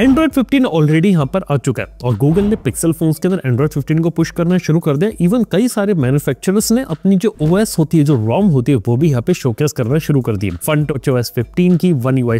Android 15 already यहाँ पर आ चुका है और गूगल ने पिक्सल फोन्स के अंदर एंड्रॉइड 15 को पुश करना शुरू कर दिया इवन कई सारे मैन्युफैक्चरर्स ने अपनी जो ओएस होती है जो रॉम होती है वो भी यहाँ पे शोकेस करना शुरू कर दी फन टच ओएस 15 की one U I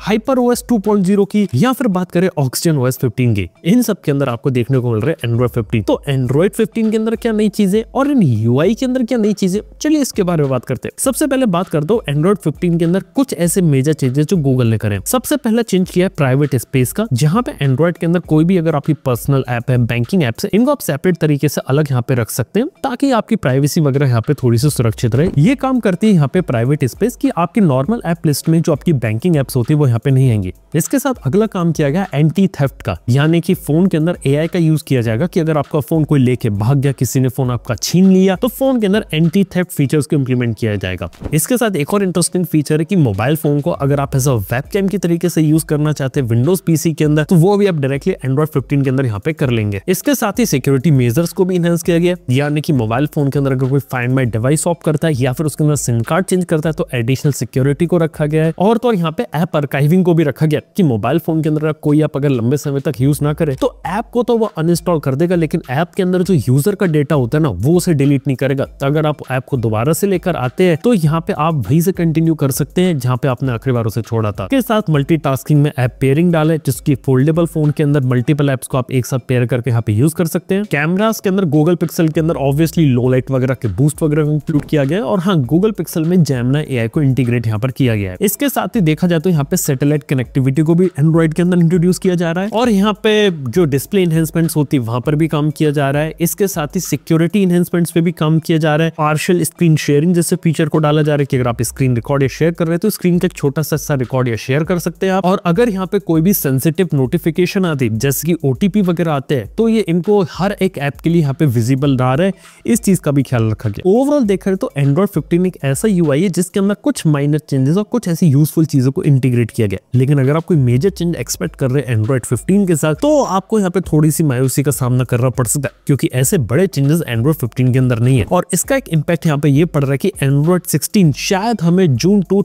hyper OS 2.0 की या फिर बात करें ऑक्सीजन एस फिफ्टीन की इन सब के अंदर आपको देखने को मिल रहा है एंड्रॉइड फिफ्टीन तो एंड्रॉइड फिफ्टीन के अंदर क्या नई चीजें और इन यू के अंदर क्या नई चीजें चलिए इसके बारे में बात करते हैं सबसे पहले बात करता हूँ एंड्रॉइड फिफ्टीन के अंदर कुछ ऐसे मेजर चेंजेस जो गूगल ने करें सबसे पहला चेंज किया है प्राइवेट स्पेस का जहां पे एंड्रॉइड के अंदर कोई भी अगर आपकी पर्सनल ऐप है बैंकिंग ऐप है इनको आप सेपरेट तरीके से अलग यहाँ पे रख सकते हैं ताकि आपकी प्राइवेसी वगैरह यहाँ पे थोड़ी सी सुरक्षित रहे ये काम करती है यहाँ पे प्राइवेट स्पेस की आपके नॉर्मल एप लिस्ट में जो आपकी बैंकिंग एप्स होती है वो यहाँ पे नहीं आएंगे इसके साथ अगला काम किया गया एंटी थेफ्ट का यानी कि फोन के अंदर ए का यूज किया जाएगा कि अगर आपका फोन कोई लेके भाग गया किसी ने फोन आपका छीन लिया तो फोन के अंदर एंटी थेफ्ट फीचर्स को इम्प्लीमेंट किया जाएगा इसके साथ एक और इंटरेस्टिंग फीचर है कि मोबाइल फोन को अगर आप एज अ वेब की तरीके से यूज करना चाहते हैं विंडो विंडोज पीसी के अंदर तो वो भी आप डायरेक्टली एंड्रॉइड फिफ्टीन के अंदर यहाँ पे कर लेंगे इसके साथ ही सिक्योरिटी मेजर्स को भी इनहेंस किया गया यानी कि मोबाइल फोन के अंदर अगर कोई फाइंड माई डिवाइस ऑफ करता है या फिर उसके अंदर सिम कार्ड चेंज करता है तो एडिशनल सिक्योरिटी को रखा गया है और तो यहाँ पे ऐप अर्काइविंग को भी रखा गया कि मोबाइल फोन के अंदर कोई आप अगर लंबे समय तक यूज ना करे तो ऐप को तो वो अनइंस्टॉल कर देगा लेकिन ऐप के अंदर जो यूजर का डेटा होता है ना वो उसे डिलीट नहीं करेगा तो अगर आप ऐप को दोबारा से लेकर आते हैं तो यहाँ पे आप वही से कंटिन्यू कर सकते हैं जहाँ पे आपने आखिरी बार उसे छोड़ा था के साथ मल्टी में ऐप पेयरिंग डाले है जिसकी फोल्डेबल फोन के अंदर मल्टीपल एप्स को आप एक साथ पेयर करके यहाँ पे यूज कर सकते हैं कैमराज के अंदर गूगल पिक्सल के अंदर ऑब्वियसली लो लाइट वगैरह के बूस्ट वगैरह इंक्लूड किया गया और हाँ गूगल पिक्सल में जैमना ए को इंटीग्रेट यहाँ पर किया गया है इसके साथ ही देखा जाए तो यहाँ पे सेटेलाइट कनेक्टिविटी को भी एंड्रॉइड के अंदर इंट्रोड्यूस किया जा रहा है और यहाँ पे जो डिस्प्ले इन्हेंसमेंट्स होती है वहां पर भी काम किया जा रहा है इसके साथ ही सिक्योरिटी इन्हेंसमेंट्स पे भी काम किया जा रहा है पार्शल स्क्रीन शेयरिंग जैसे फीचर को डाला जा रहा है कि अगर आप स्क्रीन रिकॉर्ड या शेयर कर रहे हैं तो स्क्रीन का छोटा सा रिकॉर्ड या शेयर कर सकते हैं आप और अगर यहाँ पे कोई कोई भी सेंसिटिव नोटिफिकेशन आती जैसे कि ओ वगैरह आते हैं तो ये इनको हर एक ऐप के लिए यहाँ पे विजिबल रहा है इस चीज़ का भी ख्याल रखा गया ओवरऑल देखा जाए तो एंड्रॉइड फिफ्टीन एक ऐसा यू है जिसके अंदर कुछ माइनर चेंजेस और कुछ ऐसी यूजफुल चीज़ों को इंटीग्रेट किया गया लेकिन अगर आप कोई मेजर चेंज एक्सपेक्ट कर रहे हैं एंड्रॉइड फिफ्टीन के साथ तो आपको यहाँ पे थोड़ी सी मायूसी का सामना करना पड़ सकता है क्योंकि ऐसे बड़े चेंजेस एंड्रॉइड फिफ्टीन के अंदर नहीं है और इसका एक इम्पैक्ट यहाँ पे ये पड़ रहा है कि एंड्रॉइड सिक्सटीन शायद हमें जून टू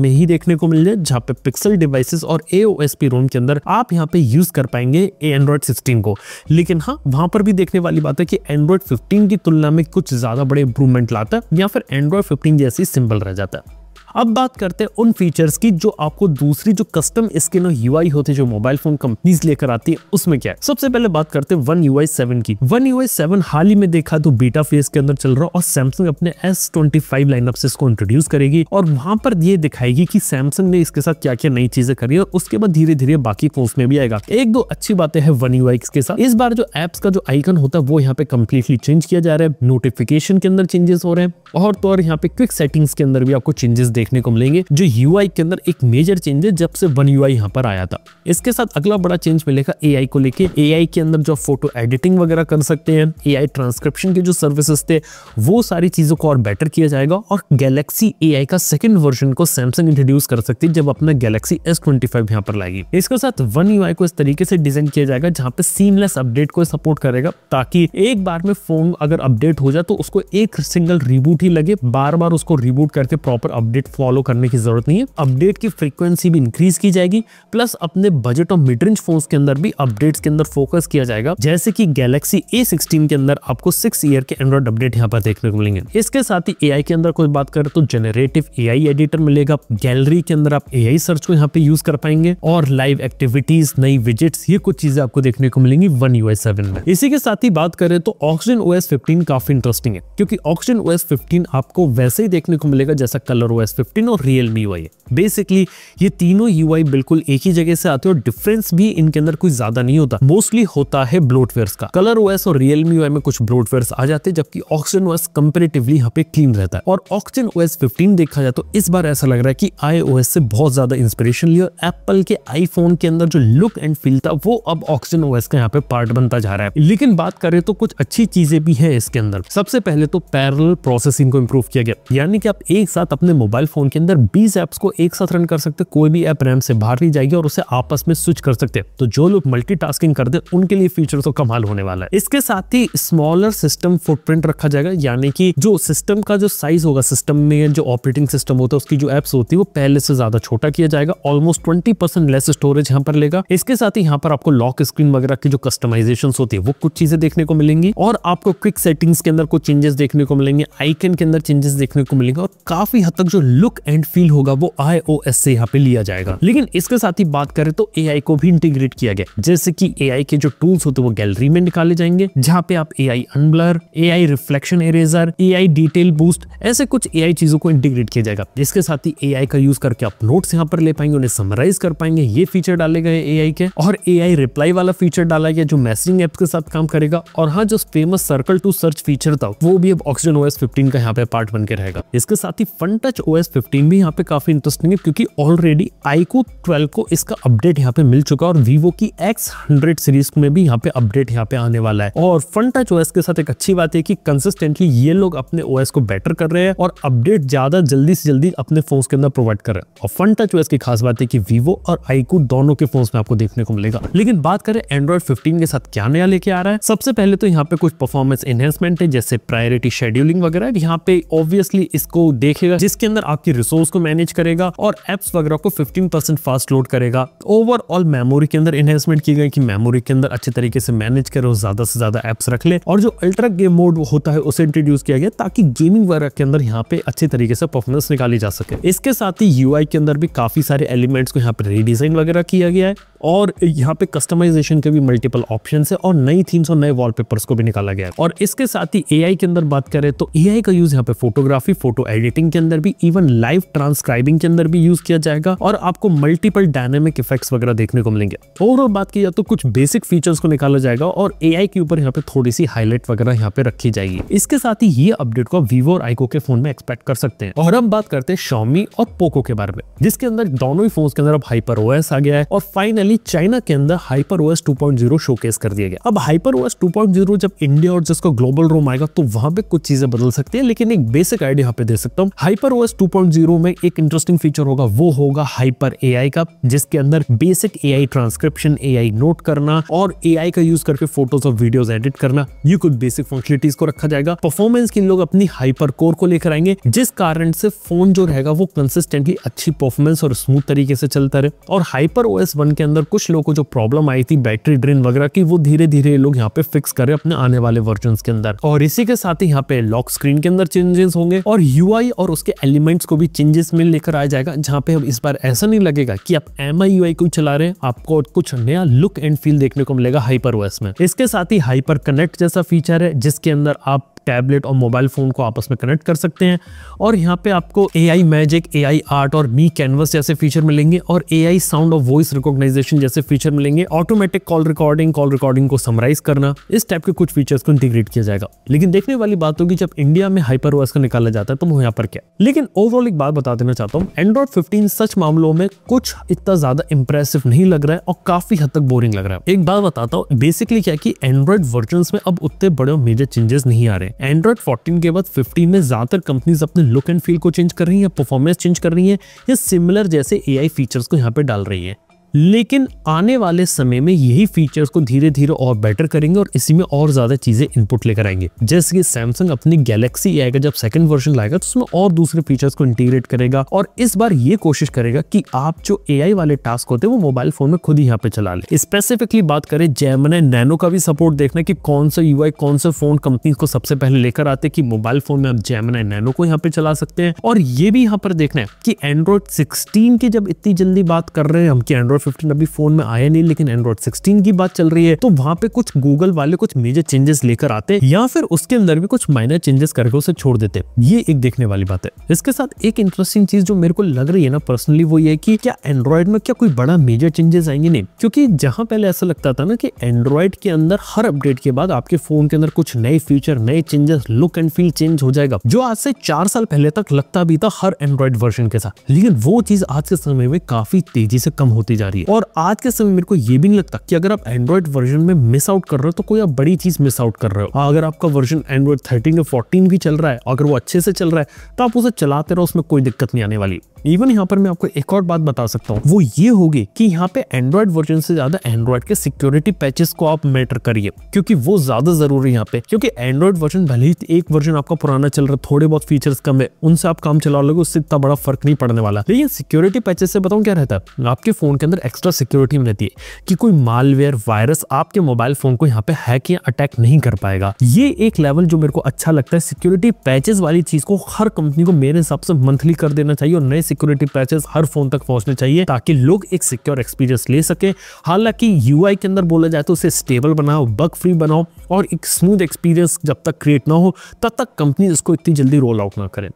में ही देखने को मिल जाए जहाँ पे पिक्सल डिवाइसेस और एओ एसपी रोम के अंदर आप यहाँ पे यूज कर पाएंगे एंड्रॉइड सिक्सटीन को लेकिन हाँ वहां पर भी देखने वाली बात है कि एंड्रॉइड फिफ्टीन की तुलना में कुछ ज्यादा बड़े इंप्रूवमेंट लाता या फिर एंड्रॉइड फिफ्टीन जैसी सिंपल रह जाता है अब बात करते हैं उन फीचर्स की जो आपको दूसरी जो कस्टम स्किन और यूआई होते जो मोबाइल फोन कंपनीज लेकर आती है उसमें क्या है सबसे पहले बात करते हैं वन यूआई सेवन की वन यूआई सेवन हाल ही में देखा तो बीटा फेस के अंदर चल रहा और सैमसंग अपने एस ट्वेंटी फाइव लाइनअप से इसको इंट्रोड्यूस करेगी और वहां पर ये दिखाएगी की सैमसंग ने इसके साथ क्या क्या नई चीजें करी और उसके बाद धीरे धीरे बाकी फोन में भी आएगा एक दो अच्छी बातें है वन यूआई के साथ इस बार जो एप्स का जो आइकन होता है वो यहाँ पे कम्प्लीटली चेंज किया जा रहा है नोटिफिकेशन के अंदर चेंजेस हो रहे हैं और तो और यहाँ पे क्विक सेटिंग्स के अंदर भी आपको चेंजेस देख देखने को मिलेंगे जो यू के अंदर एक मेजर चेंज है जब से वन यू यहाँ पर आया था इसके साथ अगला बड़ा चेंज मिलेगा ए को लेके ए के अंदर जो फोटो एडिटिंग वगैरह कर सकते हैं ए ट्रांसक्रिप्शन के जो सर्विसेज थे वो सारी चीज़ों को और बेटर किया जाएगा और गैलेक्सी ए का सेकेंड वर्जन को सैमसंग इंट्रोड्यूस कर सकती है जब अपना गैलेक्सी एस ट्वेंटी फाइव यहाँ पर लाएगी इसके साथ वन यू को इस तरीके से डिजाइन किया जाएगा जहाँ पे सीमलेस अपडेट को सपोर्ट करेगा ताकि एक बार में फोन अगर अपडेट हो जाए तो उसको एक सिंगल रिबूट ही लगे बार बार उसको रिबूट करके प्रॉपर अपडेट फॉलो करने की ज़रूरत नहीं है अपडेट की फ्रिक्वेंसी भी इंक्रीज की जाएगी प्लस अपने बजट और मिड रेंज फोन के अंदर भी अपडेट्स के अंदर फोकस किया जाएगा जैसे कि गैलेक्सी ए के अंदर आपको सिक्स ईयर के एंड्रॉइड अपडेट यहाँ पर देखने को मिलेंगे इसके साथ ही ए के अंदर कोई बात करें तो जनरेटिव ए एडिटर मिलेगा गैलरी के अंदर आप ए सर्च को यहाँ पे यूज कर पाएंगे और लाइव एक्टिविटीज नई विजिट ये कुछ चीजें आपको देखने को मिलेंगी वन यू में इसी के साथ ही बात करें तो ऑक्सीजन ओ फिफ्टीन काफी इंटरेस्टिंग है क्योंकि ऑक्सीजन ओ फिफ्टीन आपको वैसे ही देखने को मिलेगा जैसा कलर ओ एस 15 और रियल मी वाई बेसिकली ये तीनों यू बिल्कुल एक ही जगह से आते हैं और डिफरेंस भी इनके अंदर कोई ज्यादा नहीं होता मोस्टली होता है ब्लोटवेयर का कलर ओएस और रियल मी में कुछ ब्लोटवेयर आ जाते हैं जबकि ऑक्सीजन ओएस कंपेरेटिवली यहाँ पे क्लीन रहता है और ऑक्सीजन ओएस 15 देखा जाए तो इस बार ऐसा लग रहा है कि आई से बहुत ज्यादा इंस्पिरेशन लिया एप्पल के आईफोन के अंदर जो लुक एंड फील था वो अब ऑक्सीजन ओएस का यहाँ पे पार्ट बनता जा रहा है लेकिन बात करें तो कुछ अच्छी चीजें भी है इसके अंदर सबसे पहले तो पैरल प्रोसेसिंग को इम्प्रूव किया गया यानी कि आप एक साथ अपने मोबाइल मोबाइल फ़ोन के अंदर बीस एप्स को एक साथ रन कर सकते कोई भी ऐप रैम से बाहर नहीं जाएगी और उसे आपस में स्विच कर सकते तो जो लोग मल्टी करते दे उनके लिए फीचर तो कमाल होने वाला है इसके साथ ही स्मॉलर सिस्टम फुटप्रिंट रखा जाएगा यानी कि जो सिस्टम का जो साइज होगा सिस्टम में जो ऑपरेटिंग सिस्टम होता है उसकी जो एप्स होती है वो पहले से ज्यादा छोटा किया जाएगा ऑलमोस्ट ट्वेंटी लेस स्टोरेज यहाँ पर लेगा इसके साथ ही यहाँ पर आपको लॉक स्क्रीन वगैरह की जो कस्टमाइजेशन होती है वो कुछ चीजें देखने को मिलेंगी और आपको क्विक सेटिंग्स के अंदर कुछ चेंजेस देखने को मिलेंगे आइकन के अंदर चेंजेस देखने को मिलेंगे और काफी हद तक जो लुक एंड फील होगा वो आई से यहाँ पे लिया जाएगा लेकिन इसके साथ ही बात करें तो ए को भी इंटीग्रेट किया गया जैसे की ए के जो टूल्स होते हैं वो गैलरी में निकाले जाएंगे जहाँ पे आप A I unblur A I reflection eraser A I detail boost ऐसे कुछ ए चीजों को इंटीग्रेट किया जाएगा जिसके साथ ही ए का यूज करके आप नोट्स यहाँ पर ले पाएंगे उन्हें समराइज कर पाएंगे ये फीचर डाले गए ए के और ए रिप्लाई वाला फीचर डाला गया जो मैसेजिंग एप के साथ काम करेगा और हाँ जो famous circle to search feature था वो भी अब ऑक्सीजन ओएस 15 का यहाँ पे पार्ट बन के रहेगा इसके साथ ही fun touch O S fifteen भी यहाँ पे काफ़ी इंटरेस्टिंग है क्योंकि ऑलरेडी आईको 12 को इसका अपडेट यहाँ पे मिल चुका है और वीवो की एक्स हंड्रेड सीरीज में भी यहाँ पे अपडेट यहाँ पे आने वाला है और फ्रंट टच ओएस के साथ एक अच्छी बात है कि कंसिस्टेंटली ये लोग अपने ओएस को बेटर कर रहे हैं और अपडेट ज्यादा जल्दी से जल्दी अपने फोन के अंदर प्रोवाइड कर रहे हैं और फ्रंट टच ओएस की खास बात है कि वीवो और आईको दोनों के फोन में आपको देखने को मिलेगा लेकिन बात करें एंड्रॉइड फिफ्टीन के साथ क्या नया लेके आ रहा है सबसे पहले तो यहाँ पे कुछ परफॉर्मेंस एनहेंसमेंट है जैसे प्रायोरिटी शेड्यूलिंग वगैरह यहाँ पे ऑब्वियसली इसको देखेगा जिसके अंदर आपकी रिसोर्स को मैनेज करेगा और एप्स वगैरह को 15% परसेंट फास्ट लोड करेगा ओवरऑल मेमोरी के अंदर इन्हेंसमेंट की गई कि मेमोरी के अंदर अच्छे तरीके से मैनेज करे और ज्यादा से ज्यादा एप्स रख ले और जो अल्ट्रा गेम मोड होता है उसे इंट्रोड्यूस किया गया ताकि गेमिंग वगैरह के अंदर यहाँ पे अच्छे तरीके से परफॉर्मेंस निकाली जा सके इसके साथ ही यू के अंदर भी काफी सारे एलिमेंट्स को यहाँ पे रीडिजाइन वगैरह किया गया है और यहाँ पे कस्टमाइजेशन के भी मल्टीपल ऑप्शन है और नई थीम्स और नए वॉलपेपर्स को भी निकाला गया है और इसके साथ ही एआई के अंदर बात करें तो एआई का यूज यहाँ पे फोटोग्राफी फोटो एडिटिंग के अंदर भी इवन लाइव ट्रांसक्राइबिंग के अंदर भी यूज किया जाएगा और आपको मल्टीपल डायनेमिक इफेक्ट्स वगैरह देखने को मिलेंगे ओवरऑल बात की जाए तो कुछ बेसिक फीचर्स को निकाला जाएगा और ए के ऊपर यहाँ पे थोड़ी सी हाईलाइट वगैरह यहाँ पे रखी जाएगी इसके साथ ही ये अपडेट को वीवो और आईको के फोन में एक्सपेक्ट कर सकते हैं और हम बात करते हैं शॉमी और पोको के बारे में जिसके अंदर दोनों ही फोन के अंदर अब हाइपर ओएस आ गया है और फाइनली चाइना के अंदर हाइपर ओएस 2.0 शोकेस कर दिया गया अब हाइपर ओएस 2.0 जब इंडिया और जिसका ग्लोबल रोम आएगा तो वहां पे कुछ चीजें बदल सकती है लेकिन एक बेसिक आइडिया यहाँ पे दे सकता हूँ हाइपर ओएस टू 3.0 में एक इंटरेस्टिंग फीचर होगा वो होगा हाइपर एआई का जिसके अंदर basic AI transcription AI note करना और एआई का यूज करके फोटोज और वीडियोज एडिट करना ये कुछ बेसिक फंक्शनलिटीज को रखा जाएगा परफॉर्मेंस की लोग अपनी हाइपर कोर को लेकर आएंगे जिस कारण से फोन जो रहेगा वो कंसिस्टेंटली अच्छी परफॉर्मेंस और स्मूथ तरीके से चलता रहे और हाइपर ओएस वन के अंदर कुछ लोगों को जो प्रॉब्लम आई थी बैटरी ड्रेन वगैरह की वो धीरे धीरे लोग यहाँ पे फिक्स करे अपने आने वाले वर्जन के अंदर और इसी के साथ ही यहाँ पे लॉक स्क्रीन के अंदर चेंजेस होंगे और यू और उसके एलिमेंट्स को भी चेंजेस में लेकर आया जाएगा जहां पे अब इस बार ऐसा नहीं लगेगा कि आप एम आई को चला रहे हैं आपको कुछ नया लुक एंड फील देखने को मिलेगा हाइपर में इसके साथ ही हाइपर कनेक्ट जैसा फीचर है जिसके अंदर आप टैबलेट और मोबाइल फ़ोन को आपस में कनेक्ट कर सकते हैं और यहाँ पे आपको ए आई मैजिक ए आई आर्ट और मी कैनवस जैसे फीचर मिलेंगे और ए आई साउंड और वॉइस रिकॉग्नाइजेशन जैसे फीचर मिलेंगे automatic call recording call recording को समराइज करना इस टाइप के कुछ फीचर्स को इंटीग्रेट किया जाएगा लेकिन देखने वाली बात होगी जब इंडिया में हाइपर का निकाला जाता है तो वो यहाँ पर क्या लेकिन ओवरऑल ओवरऑल एक बात बता देना चाहता हूँ एंड्रॉइड फिफ्टीन सच मामलों में कुछ इतना ज्यादा इंप्रेसिव नहीं लग रहा है और काफी हद तक बोरिंग लग रहा है एक बात बताता हूँ बेसिकली क्या की एंड्रॉइड वर्जन में अब उतने बड़े और मेजर चेंजेस नहीं आ रहे एंड्रॉइड फोर्टीन के बाद फिफ्टीन में ज्यादातर कंपनीज अपने लुक एंड फील को चेंज कर रही है परफॉर्मेंस चेंज कर रही है या सिमिलर जैसे ए फीचर्स को यहाँ पे डाल रही है लेकिन आने वाले समय में यही फीचर्स को धीरे धीरे और बेटर करेंगे और इसी में और ज्यादा चीजें इनपुट लेकर आएंगे जैसे कि सैमसंग अपनी गैलेक्सी आई का जब सेकंड वर्जन लाएगा तो उसमें और दूसरे फीचर्स को इंटीग्रेट करेगा और इस बार ये कोशिश करेगा कि आप जो ए वाले टास्क होते हैं वो मोबाइल फोन में खुद ही यहाँ पे चला ले स्पेसिफिकली बात करें जैमन नैनो का भी सपोर्ट देखना की कौन सा यू कौन सा फोन कंपनी को सबसे पहले लेकर आते कि मोबाइल फोन में आप जैमन नैनो को यहाँ पे चला सकते हैं और ये भी यहाँ पर देखना है कि एंड्रॉइड सिक्सटीन की जब इतनी जल्दी बात कर रहे हैं हम कि एंड्रॉइड फिफ्टीन अभी फोन में आया नहीं लेकिन एंड्रॉइड सिक्सटीन की बात चल रही है तो वहाँ पे कुछ गूगल वाले कुछ मेजर चेंजेस लेकर आते या फिर उसके अंदर भी कुछ माइनर चेंजेस करके उसे छोड़ देते ये एक देखने वाली बात है इसके साथ एक इंटरेस्टिंग चीज जो मेरे को लग रही है ना पर्सनली वो ये कि क्या एंड्रॉइड में क्या कोई बड़ा मेजर चेंजेस आएंगे नहीं क्योंकि जहां पहले ऐसा लगता था ना कि एंड्रॉइड के अंदर हर अपडेट के बाद आपके फोन के अंदर कुछ नए फीचर नए changes look and feel change हो जाएगा जो आज से चार साल पहले तक लगता भी था हर एंड्रॉइड वर्जन के साथ लेकिन वो चीज आज के समय में काफी तेजी से कम होती जा रही है रही है और आज के समय मेरे को ये भी नहीं लगता कि अगर आप एंड्रॉइड वर्जन में मिस आउट कर रहे हो तो कोई आप बड़ी चीज मिस आउट कर रहे हो हाँ, अगर आपका वर्जन एंड्रॉइड थर्टीन या फोर्टीन भी चल रहा है अगर वो अच्छे से चल रहा है तो आप उसे चलाते रहो उसमें कोई दिक्कत नहीं आने वाली इवन यहाँ पर मैं आपको एक और बात बता सकता हूँ वो ये होगी कि यहाँ पे एंड्रॉइड वर्जन से ज्यादा एंड्रॉइड के सिक्योरिटी पैचेस को आप मैटर करिए क्योंकि वो ज्यादा जरूरी है यहाँ पे क्योंकि एंड्रॉइड वर्जन भले ही एक वर्जन आपका पुराना चल रहा है थोड़े बहुत फीचर्स कम है उनसे आप काम चला लोगे उससे इतना बड़ा फर्क नहीं पड़ने वाला लेकिन सिक्योरिटी पैचेस से बताऊँ क्या रहता है आपके फोन के अंदर अंदर एक्स्ट्रा सिक्योरिटी में रहती है कि कोई मालवेयर वायरस आपके मोबाइल फोन को यहाँ पे हैक या अटैक नहीं कर पाएगा ये एक लेवल जो मेरे को अच्छा लगता है सिक्योरिटी पैचेस वाली चीज को हर कंपनी को मेरे हिसाब से मंथली कर देना चाहिए और नए सिक्योरिटी पैचेस हर फोन तक पहुंचने चाहिए ताकि लोग एक सिक्योर एक्सपीरियंस ले सके हालांकि यू के अंदर बोला जाए तो उसे स्टेबल बनाओ बग फ्री बनाओ और एक स्मूथ एक्सपीरियंस जब तक क्रिएट ना हो तब तक कंपनी इसको इतनी जल्दी रोल आउट ना करें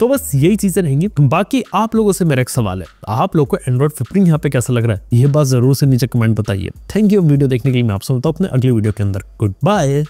तो बस यही चीजें रहेंगी बाकी आप लोगों से मेरा एक सवाल है आप लोग को एंड्रॉइड फिफ्टीन यहाँ पे कैसा लग रहा है यह बात जरूर से नीचे कमेंट बताइए थैंक यू वीडियो देखने के लिए मैं आपसे मिलता हूँ अपने अगले वीडियो के अंदर गुड बाय